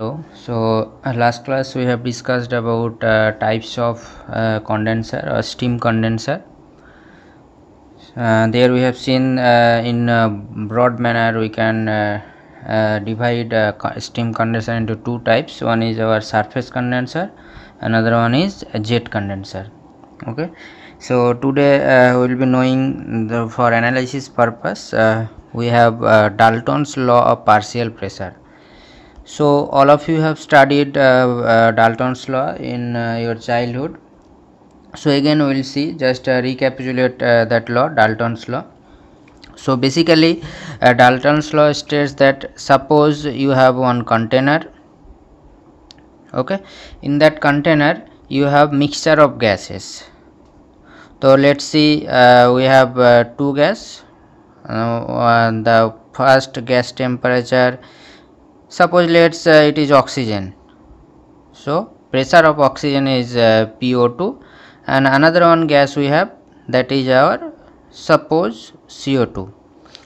Hello. So uh, last class we have discussed about uh, types of uh, condenser or uh, steam condenser. Uh, there we have seen uh, in broad manner we can divide steam condenser into two types. One is our surface condenser, another one is jet condenser. Okay. So today we will be knowing the, for analysis purpose we have Dalton's law of partial pressure so all of you have studied uh, uh, dalton's law in uh, your childhood so again we will see just uh, recapitulate uh, that law dalton's law so basically uh, dalton's law states that suppose you have one container okay in that container you have mixture of gases so let's see we have two gas the first gas temperature suppose let's uh, it is oxygen so pressure of oxygen is uh, PO2 and another one gas we have that is our suppose CO2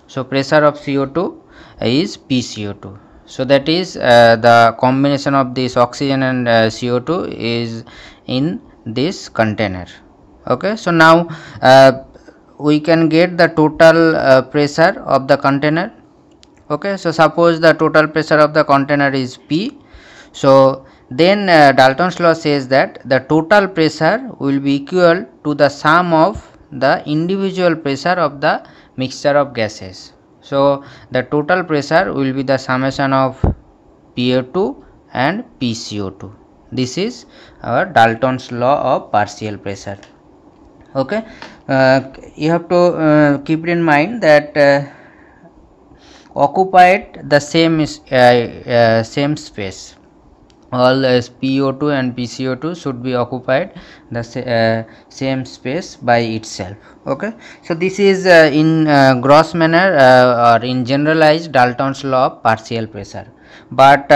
so pressure of CO2 is PCO2 so that is uh, the combination of this oxygen and uh, CO2 is in this container okay so now uh, we can get the total uh, pressure of the container okay so suppose the total pressure of the container is p so then uh, dalton's law says that the total pressure will be equal to the sum of the individual pressure of the mixture of gases so the total pressure will be the summation of po2 and pco2 this is our dalton's law of partial pressure okay uh, you have to uh, keep in mind that uh, occupied the same uh, uh, same space all as uh, PO2 and PCO2 should be occupied the sa uh, same space by itself okay so this is uh, in uh, gross manner uh, or in generalized Dalton's law of partial pressure but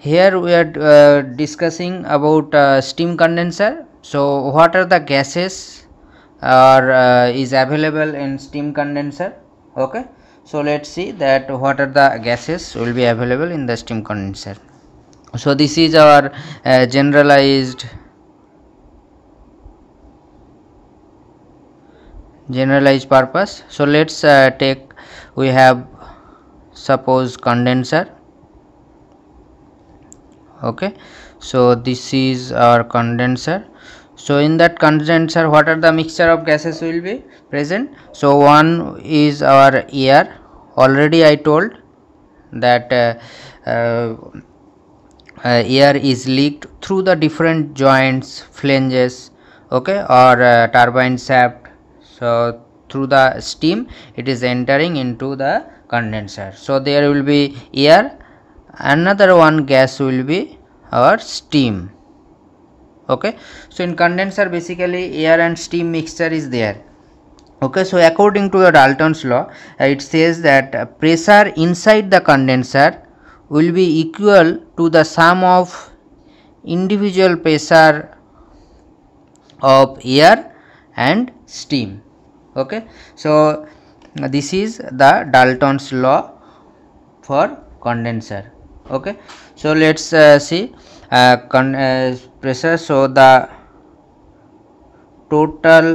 here we are discussing about steam condenser so what are the gases or is available in steam condenser okay so let's see that what are the gases will be available in the steam condenser so this is our uh, generalized generalized purpose so let's uh, take we have suppose condenser okay so this is our condenser so in that condenser what are the mixture of gases will be present so one is our air already i told that uh, uh, uh air is leaked through the different joints flanges okay or uh, turbine shaft so through the steam it is entering into the condenser so there will be air another one gas will be our steam okay so in condenser basically air and steam mixture is there okay so according to your dalton's law uh, it says that uh, pressure inside the condenser will be equal to the sum of individual pressure of air and steam okay so uh, this is the dalton's law for condenser okay so let's uh, see uh, uh, pressure so the total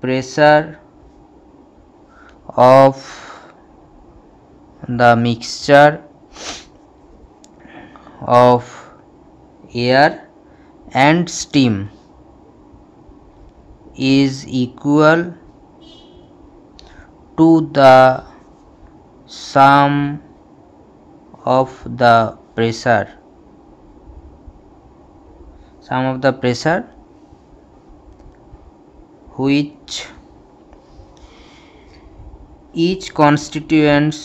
pressure of the mixture of air and steam is equal to the sum of the pressure some of the pressure which each constituents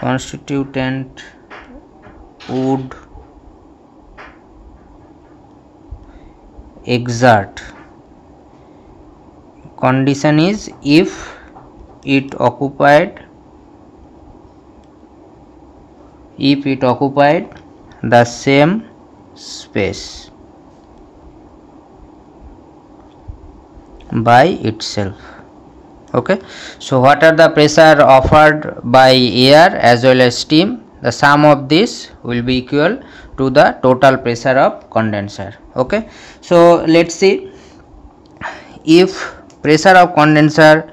constituent would exert condition is if it occupied if it occupied the same space by itself okay so what are the pressure offered by air as well as steam the sum of this will be equal to the total pressure of condenser okay so let's see if pressure of condenser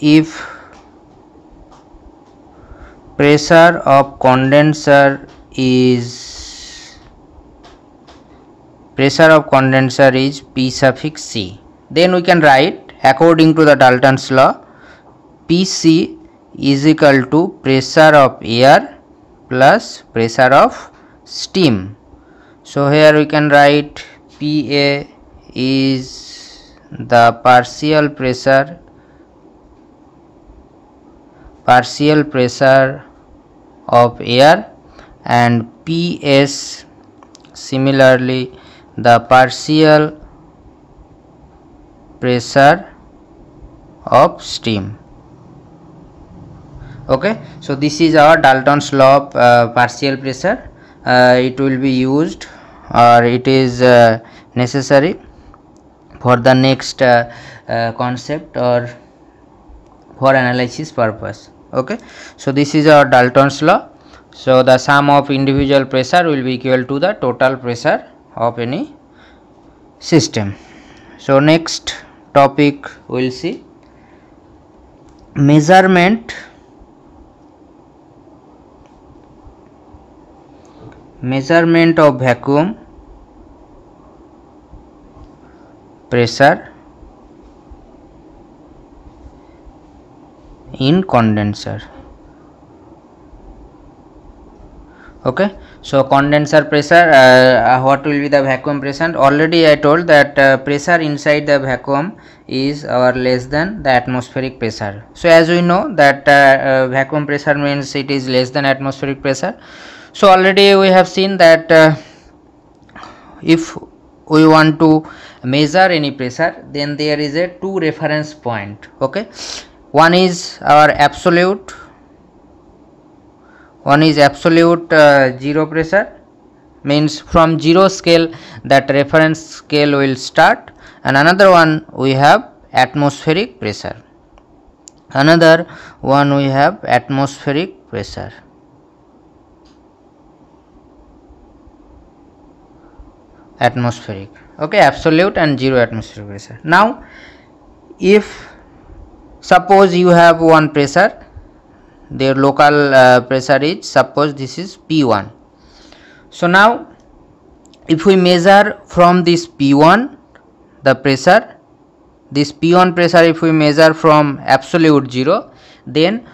if pressure of condenser is pressure of condenser is P suffix C then we can write according to the Dalton's law PC is equal to pressure of air plus pressure of steam so here we can write PA is the partial pressure partial pressure of air and PS similarly the partial pressure of steam okay so this is our Dalton's law of uh, partial pressure uh, it will be used or it is uh, necessary for the next uh, uh, concept or for analysis purpose okay so this is our dalton's law so the sum of individual pressure will be equal to the total pressure of any system so next topic we'll see measurement measurement of vacuum pressure in condenser okay so condenser pressure uh, uh what will be the vacuum pressure already i told that uh, pressure inside the vacuum is or less than the atmospheric pressure so as we know that uh, uh, vacuum pressure means it is less than atmospheric pressure so already we have seen that uh, if we want to measure any pressure then there is a two reference point okay one is our absolute one is absolute uh, zero pressure means from zero scale that reference scale will start and another one we have atmospheric pressure another one we have atmospheric pressure atmospheric okay absolute and zero atmospheric pressure now if suppose you have one pressure their local uh, pressure is suppose this is p1 so now if we measure from this p1 the pressure this p1 pressure if we measure from absolute zero then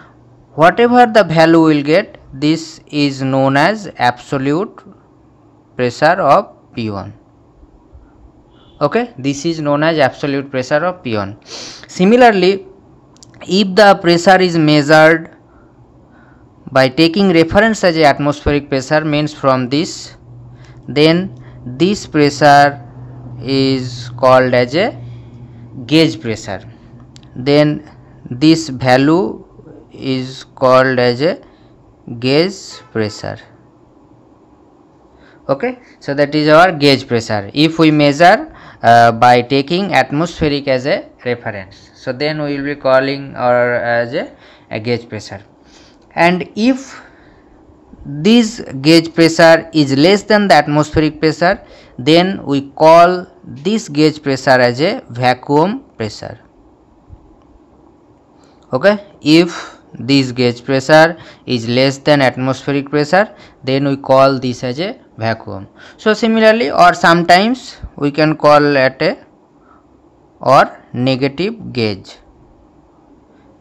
whatever the value will get this is known as absolute pressure of p1 okay this is known as absolute pressure of p1 similarly if the pressure is measured by taking reference as atmospheric pressure means from this then this pressure is called as a gauge pressure then this value is called as a gauge pressure okay so that is our gauge pressure if we measure uh, by taking atmospheric as a reference so then we will be calling or as a, a gauge pressure and if this gauge pressure is less than the atmospheric pressure then we call this gauge pressure as a vacuum pressure okay if this gauge pressure is less than atmospheric pressure then we call this as a vacuum so similarly or sometimes we can call at a or negative gauge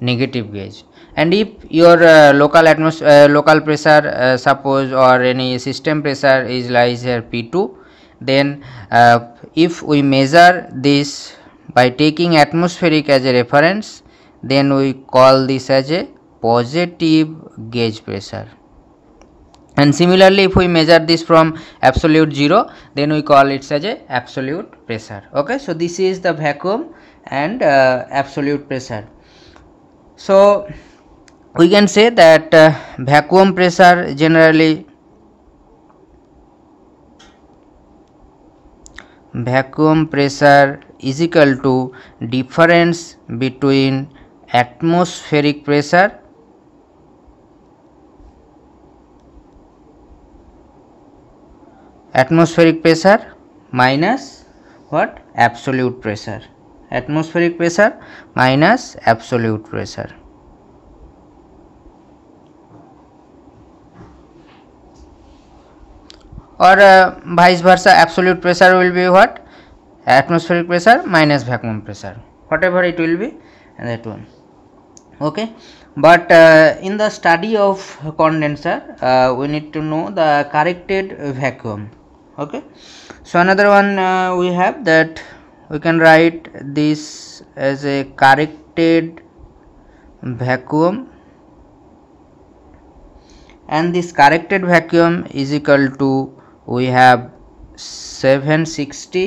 negative gauge and if your uh, local atmosphere uh, local pressure uh, suppose or any system pressure is lies here p2 then uh, if we measure this by taking atmospheric as a reference then we call this as a positive gauge pressure and similarly if we measure this from absolute zero then we call it as a absolute pressure okay so this is the vacuum and uh, absolute pressure so we can say that uh, vacuum pressure generally vacuum pressure is equal to difference between atmospheric pressure atmospheric pressure minus what absolute pressure atmospheric pressure minus absolute pressure और vice versa absolute pressure will be what atmospheric pressure minus vacuum pressure whatever it will be that one okay but in the study of we need to know the corrected vacuum okay so another one of that we can write this as a corrected vacuum and this corrected vacuum is equal to we have 760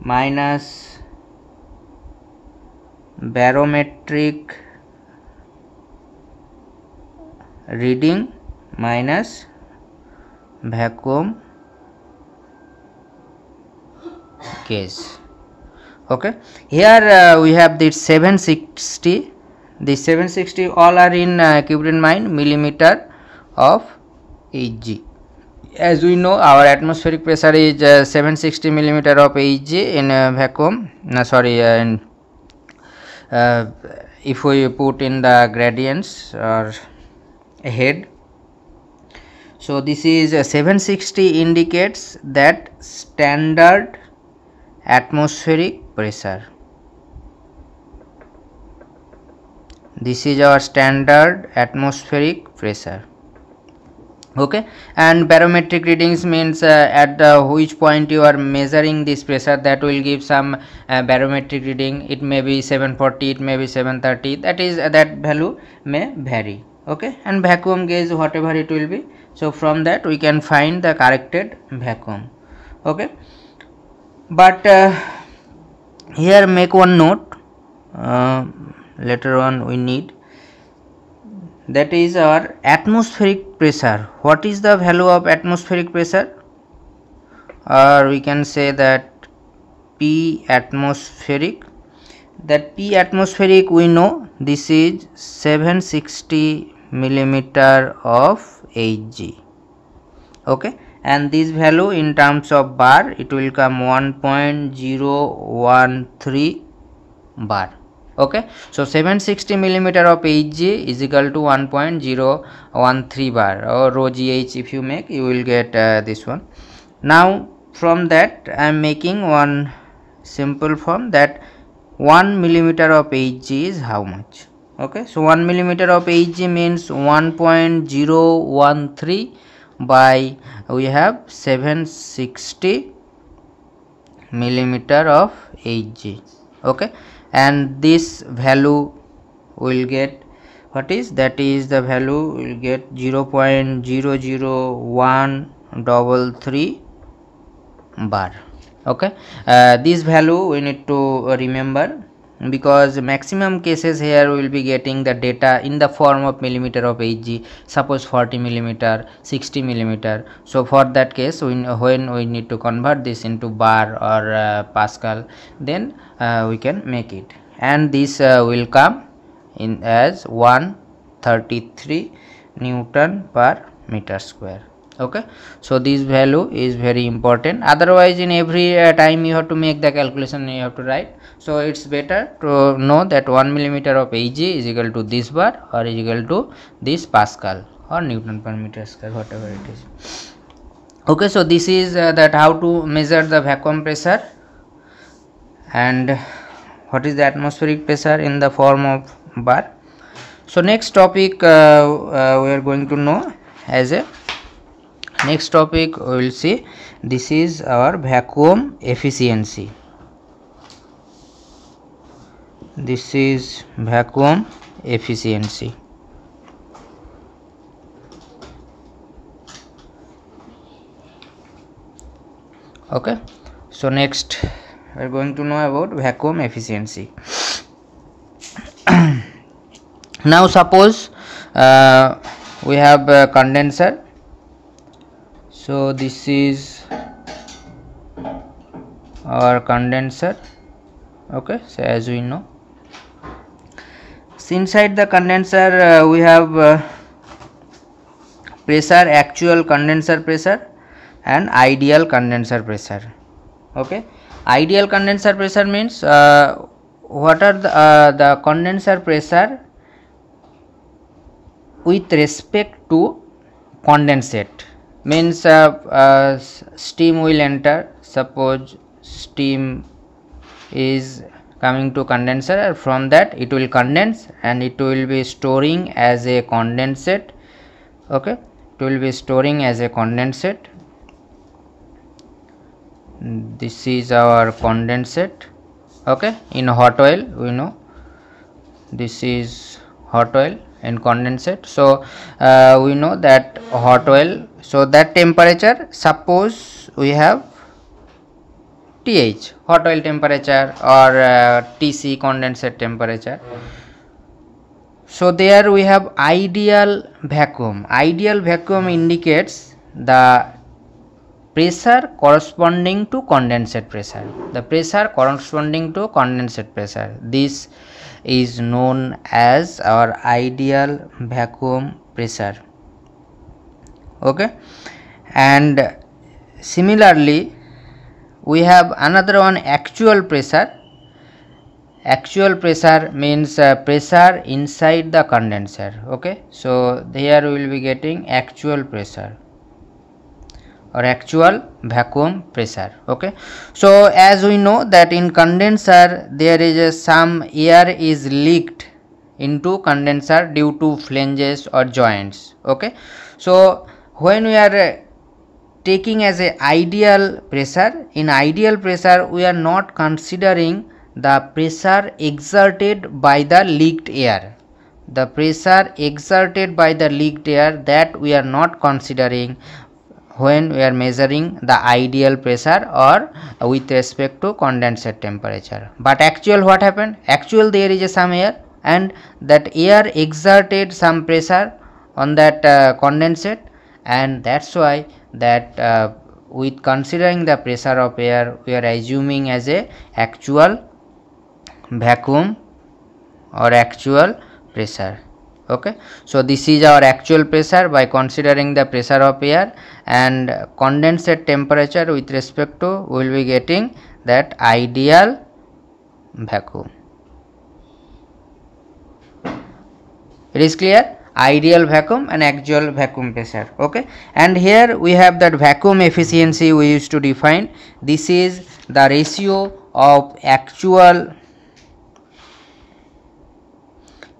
minus barometric reading minus vacuum case okay here uh, we have the 760 the 760 all are in uh, keep in mind millimeter of Hg as we know our atmospheric pressure is uh, 760 millimeter of Hg in uh, vacuum no, sorry uh, in, uh, if we put in the gradients or head so this is uh, 760 indicates that standard atmospheric pressure this is our standard atmospheric pressure okay and barometric readings means uh, at uh, which point you are measuring this pressure that will give some uh, barometric reading it may be 740 it may be 730 that is uh, that value may vary okay and vacuum gauge whatever it will be so from that we can find the corrected vacuum okay but uh, here make one note uh, later on we need that is our atmospheric pressure what is the value of atmospheric pressure or we can say that p atmospheric that p atmospheric we know this is 760 millimeter of hg okay and this value in terms of bar it will come 1.013 bar okay so 760 millimeter of hg is equal to 1.013 bar or rho gh if you make you will get uh, this one now from that i am making one simple form that 1 millimeter of hg is how much okay so 1 millimeter of hg means 1.013 by we have 760 millimeter of Hg okay and this value will get what is that is the value will get 0 0.00133 bar okay uh, this value we need to remember because maximum cases here we will be getting the data in the form of millimeter of Hg suppose 40 millimeter 60 millimeter so for that case when we need to convert this into bar or uh, Pascal then uh, we can make it and this uh, will come in as 133 Newton per meter square okay so this value is very important otherwise in every uh, time you have to make the calculation you have to write so it's better to know that 1 millimeter of ag is equal to this bar or is equal to this pascal or newton per meter square whatever it is okay so this is uh, that how to measure the vacuum pressure and what is the atmospheric pressure in the form of bar so next topic uh, uh we are going to know as a next topic we will see this is our vacuum efficiency this is vacuum efficiency okay so next we are going to know about vacuum efficiency now suppose uh, we have a condenser so this is our condenser okay so as we know so inside the condenser uh, we have uh, pressure actual condenser pressure and ideal condenser pressure okay ideal condenser pressure means uh, what are the, uh, the condenser pressure with respect to condensate means uh, uh steam will enter suppose steam is coming to condenser from that it will condense and it will be storing as a condensate okay it will be storing as a condensate this is our condensate okay in hot oil we know this is hot oil and condensate so uh, we know that hot oil so that temperature suppose we have TH hot oil temperature or uh, TC condenser temperature so there we have ideal vacuum ideal vacuum indicates the pressure corresponding to condensate pressure the pressure corresponding to condensate pressure this is known as our ideal vacuum pressure okay and similarly we have another one actual pressure actual pressure means uh, pressure inside the condenser okay so here we will be getting actual pressure or actual vacuum pressure okay so as we know that in condenser there is a, some air is leaked into condenser due to flanges or joints okay so when we are uh, taking as a ideal pressure in ideal pressure we are not considering the pressure exerted by the leaked air the pressure exerted by the leaked air that we are not considering when we are measuring the ideal pressure or with respect to condenser temperature but actual what happened actual there is some air and that air exerted some pressure on that uh, condensate and that's why that uh, with considering the pressure of air we are assuming as a actual vacuum or actual pressure okay so this is our actual pressure by considering the pressure of air and condensate temperature with respect to we will be getting that ideal vacuum it is clear ideal vacuum and actual vacuum pressure okay and here we have that vacuum efficiency we used to define this is the ratio of actual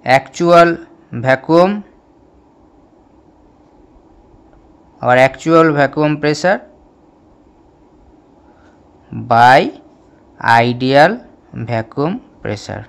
actual vacuum or actual vacuum pressure by ideal vacuum pressure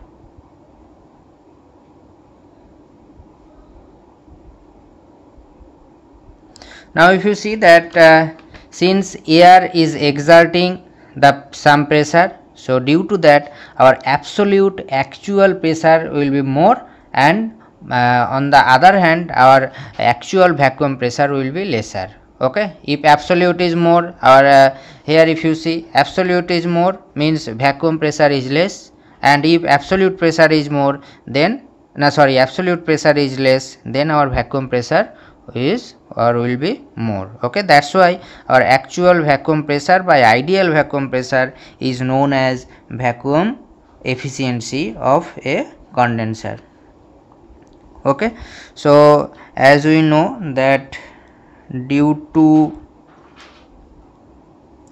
now if you see that uh, since air is exerting the some pressure so due to that our absolute actual pressure will be more and uh, on the other hand our actual vacuum pressure will be lesser okay if absolute is more or uh, here if you see absolute is more means vacuum pressure is less and if absolute pressure is more then no sorry absolute pressure is less then our vacuum pressure is or will be more okay that's why our actual vacuum pressure by ideal vacuum pressure is known as vacuum efficiency of a condenser okay so as we know that due to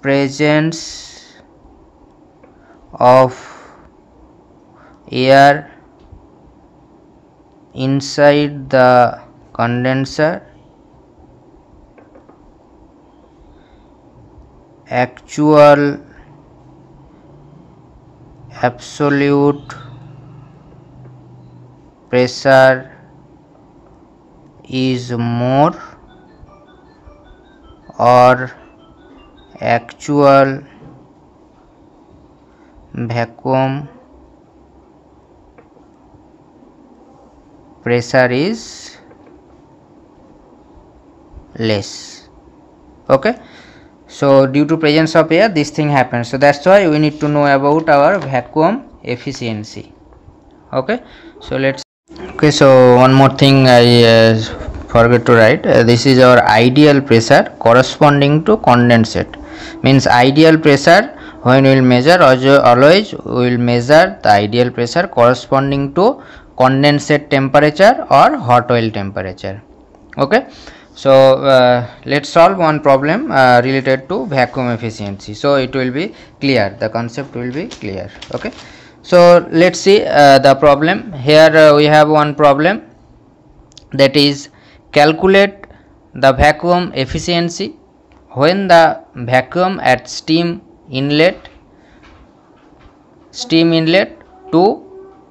presence of air inside the condenser actual absolute pressure is more और actual vacuum pressure is less okay okay? so due to presence of air this thing happens so that's why we need to know about our vacuum efficiency okay so let's okay so one more thing i uh, forget to write uh, this is our ideal pressure corresponding to condensate means ideal pressure when we will measure always we will measure the ideal pressure corresponding to condensate temperature or hot oil temperature okay so uh, let's solve one problem uh, related to vacuum efficiency so it will be clear the concept will be clear okay so let's see uh, the problem here uh, we have one problem that is calculate the vacuum efficiency when the vacuum at steam inlet steam inlet to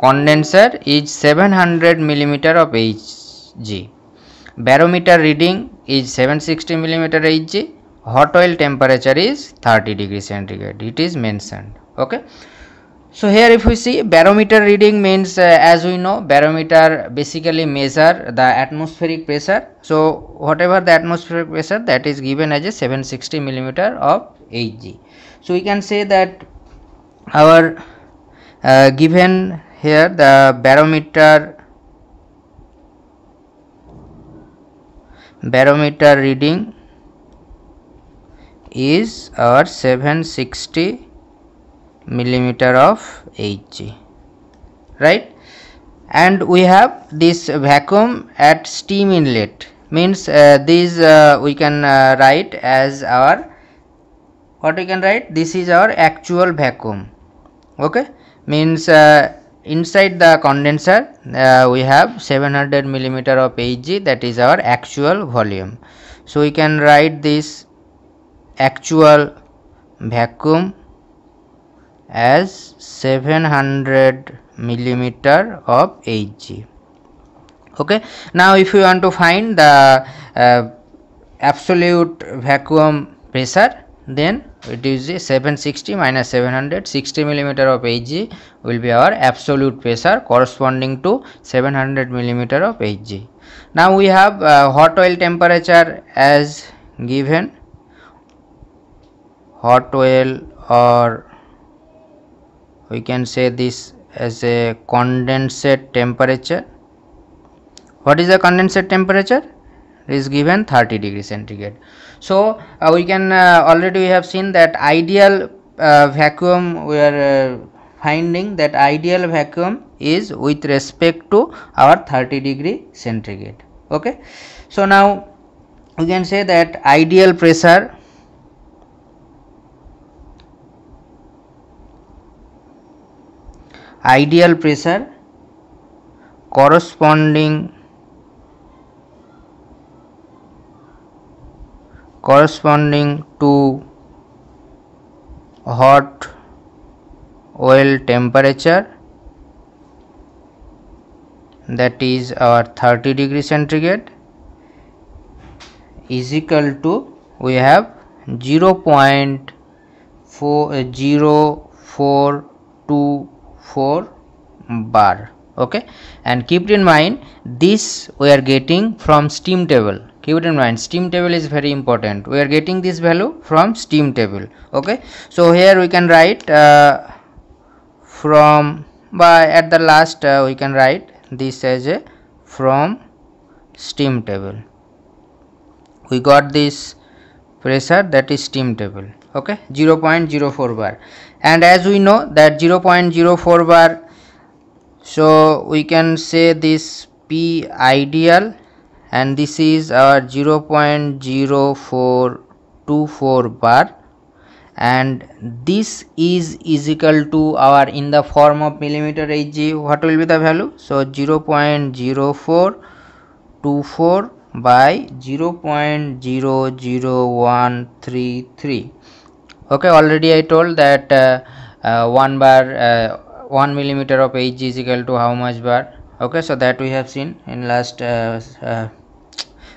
condenser is 700 millimeter of hg barometer reading is 760 millimeter Hg hot oil temperature is 30 degree centigrade it is mentioned okay so here if we see barometer reading means uh, as we know barometer basically measure the atmospheric pressure so whatever the atmospheric pressure that is given as a 760 millimeter of Hg so we can say that our uh, given here the barometer barometer reading is our 760 millimeter of Hg right and we have this vacuum at steam inlet means uh, these uh, we can uh, write as our what we can write this is our actual vacuum okay means uh, inside the condenser uh, we have 700 millimeter of Hg that is our actual volume so we can write this actual vacuum as 700 millimeter of Hg okay now if you want to find the uh, absolute vacuum pressure then it is 760 minus 760 millimeter of Hg will be our absolute pressure corresponding to 700 millimeter of Hg. Now we have uh, hot oil temperature as given hot oil or we can say this as a condensate temperature. What is the condensate temperature? It is given 30 degree centigrade so uh, we can uh, already we have seen that ideal uh, vacuum we are finding that ideal vacuum is with respect to our 30 degree centigrade okay so now we can say that ideal pressure ideal pressure corresponding corresponding to hot oil temperature that is our 30 degree centigrade is equal to we have 0 0.0424 bar okay and keep in mind this we are getting from steam table keep it in mind steam table is very important we are getting this value from steam table okay so here we can write uh, from by at the last uh, we can write this as a from steam table we got this pressure that is steam table okay 0.04 bar and as we know that 0.04 bar so we can say this p ideal and this is our 0.0424 bar and this is is equal to our in the form of millimeter Hg what will be the value so 0.0424 by 0.00133 okay already I told that uh, uh, 1 bar uh, 1 millimeter of Hg is equal to how much bar okay so that we have seen in last uh, uh,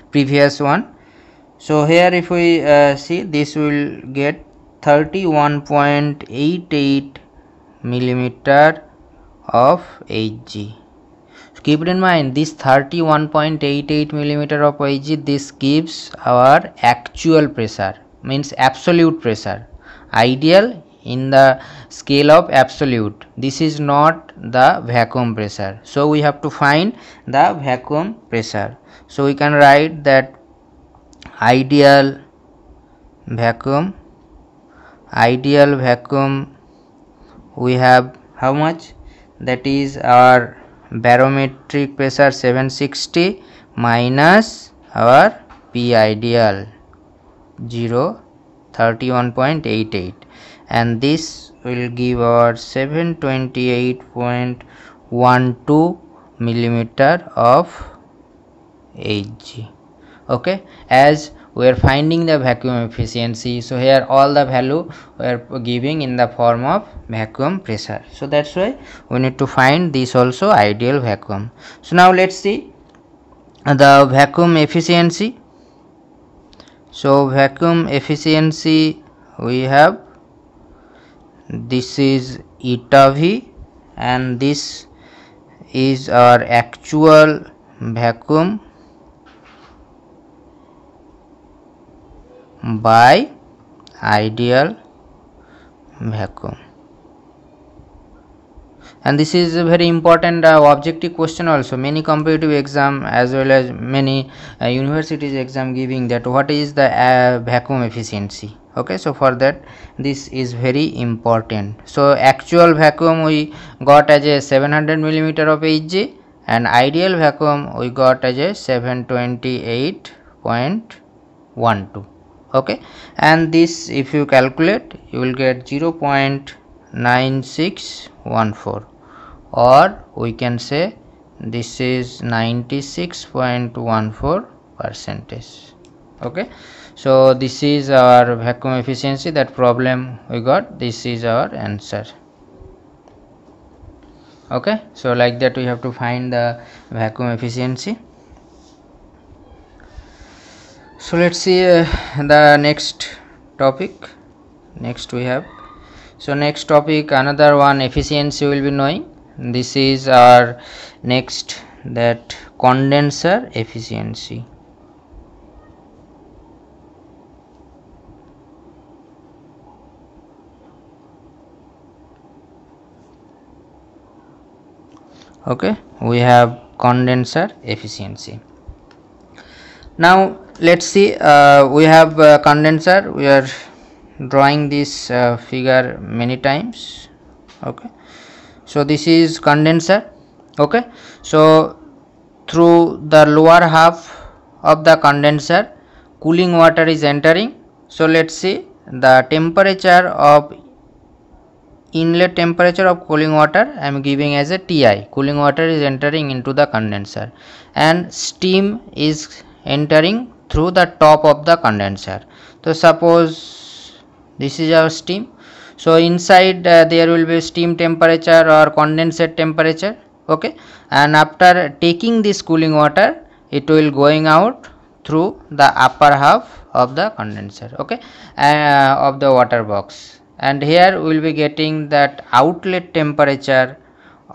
previous one so here if we uh, see this will get 31.88 millimeter of hg so keep it in mind this 31.88 millimeter of hg this gives our actual pressure means absolute pressure ideal in the scale of absolute this is not the vacuum pressure so we have to find the vacuum pressure so we can write that ideal vacuum ideal vacuum we have how much that is our barometric pressure 760 minus our p ideal 0 31.88 and this will give our 728.12 millimeter of Hg okay as we are finding the vacuum efficiency so here all the value we are giving in the form of vacuum pressure so that's why we need to find this also ideal vacuum so now let's see the vacuum efficiency so vacuum efficiency we have this is eta v and this is our actual vacuum by ideal vacuum and this is a very important uh, objective question also many competitive exam as well as many uh, universities exam giving that what is the uh, vacuum efficiency okay so for that this is very important so actual vacuum we got as a 700 millimeter of Hg and ideal vacuum we got as a 728.12 okay and this if you calculate you will get 0.9614 or we can say this is 96.14 percentage okay so this is our vacuum efficiency that problem we got this is our answer okay so like that we have to find the vacuum efficiency so let's see uh, the next topic next we have so next topic another one efficiency will be knowing this is our next that condenser efficiency okay we have condenser efficiency now let's see uh, we have uh, condenser we are drawing this uh, figure many times okay so this is condenser okay so through the lower half of the condenser cooling water is entering so let's see the temperature of inlet temperature of cooling water I am giving as a Ti cooling water is entering into the condenser and steam is entering through the top of the condenser so suppose this is our steam so inside uh, there will be steam temperature or condensate temperature okay and after taking this cooling water it will going out through the upper half of the condenser okay uh, of the water box and here we will be getting that outlet temperature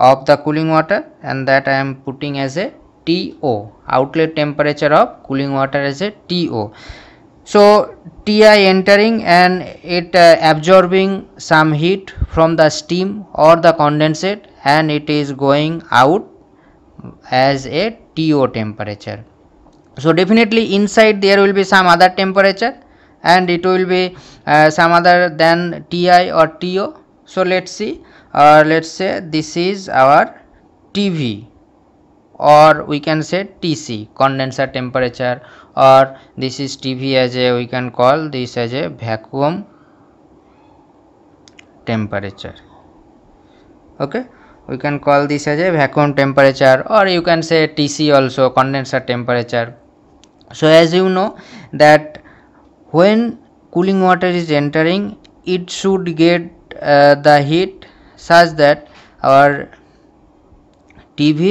of the cooling water and that I am putting as a TO outlet temperature of cooling water as a TO. So Ti entering and it uh, absorbing some heat from the steam or the condensate and it is going out as a TO temperature. So definitely inside there will be some other temperature and it will be uh, some other than ti or to so let's see or uh, let's say this is our tv or we can say tc condenser temperature or this is tv as a we can call this as a vacuum temperature okay we can call this as a vacuum temperature or you can say tc also condenser temperature so as you know that when cooling water is entering it should get uh, the heat such that our TV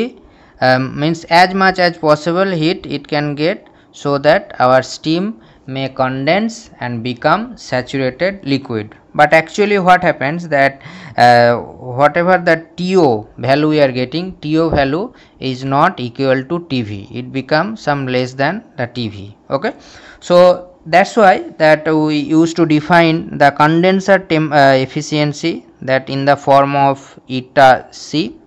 um, means as much as possible heat it can get so that our steam may condense and become saturated liquid but actually what happens that uh, whatever the TO value we are getting TO value is not equal to TV it becomes some less than the TV okay so that's why that we used to define the condenser temp uh, efficiency that in the form of eta c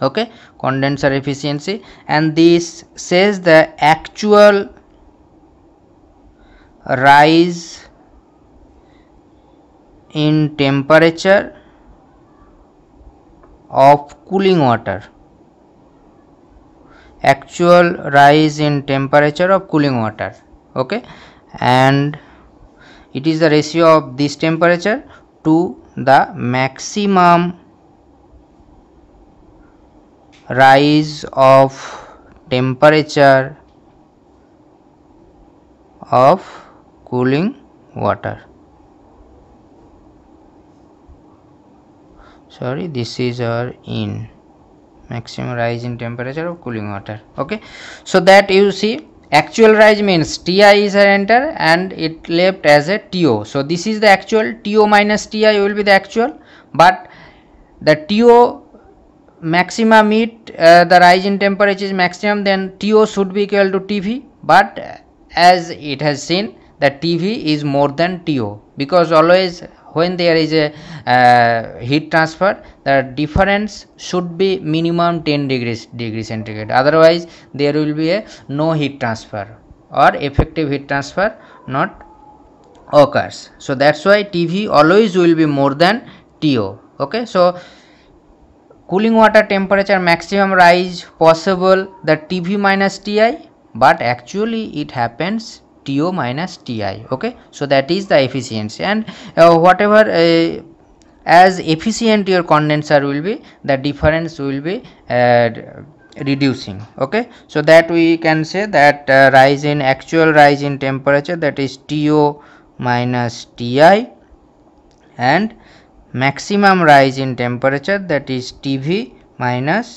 okay condenser efficiency and this says the actual rise in temperature of cooling water actual rise in temperature of cooling water okay and it is the ratio of this temperature to the maximum rise of temperature of cooling water sorry this is our in maximum rise in temperature of cooling water okay so that you see actual rise means ti is a enter and it left as a to so this is the actual to minus ti will be the actual but the to maxima meet uh, the rise in temperature is maximum then to should be equal to tv but as it has seen the tv is more than to because always when there is a uh, heat transfer the difference should be minimum 10 degrees degree centigrade otherwise there will be a no heat transfer or effective heat transfer not occurs so that's why tv always will be more than to okay so cooling water temperature maximum rise possible the tv minus ti but actually it happens to minus ti okay so that is the efficiency and uh, whatever uh, as efficient your condenser will be the difference will be uh, reducing okay so that we can say that uh, rise in actual rise in temperature that is to minus ti and maximum rise in temperature that is tv minus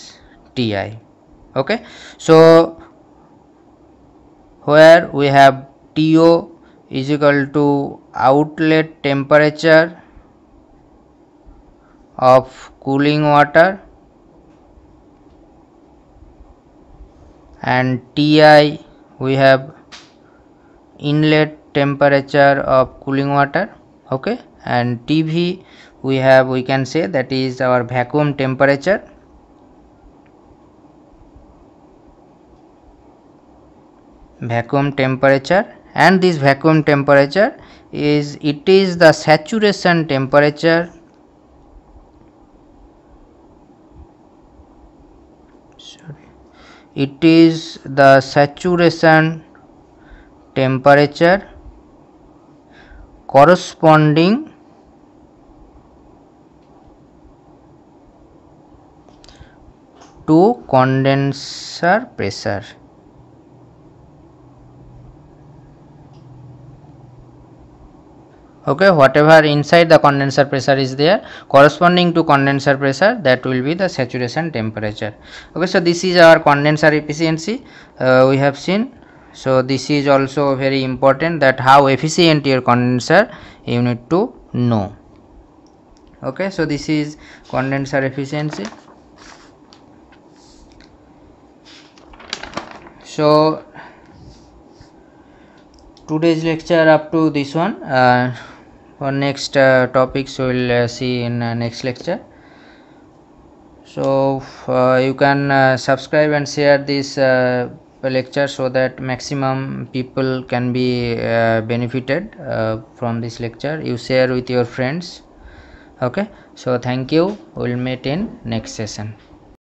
ti okay so where we have TO is equal to outlet temperature of cooling water and Ti we have inlet temperature of cooling water okay and Tv we have we can say that is our vacuum temperature vacuum temperature and this vacuum temperature is it is the saturation temperature sorry it is the saturation temperature corresponding to condenser pressure okay whatever inside the condenser pressure is there corresponding to condenser pressure that will be the saturation temperature okay so this is our condenser efficiency uh, we have seen so this is also very important that how efficient your condenser you need to know okay so this is condenser efficiency so today's lecture up to this one uh, for next uh, topics we will uh, see in uh, next lecture so uh, you can uh, subscribe and share this uh, lecture so that maximum people can be benefited from this lecture you share with your friends okay so thank you we'll meet in next session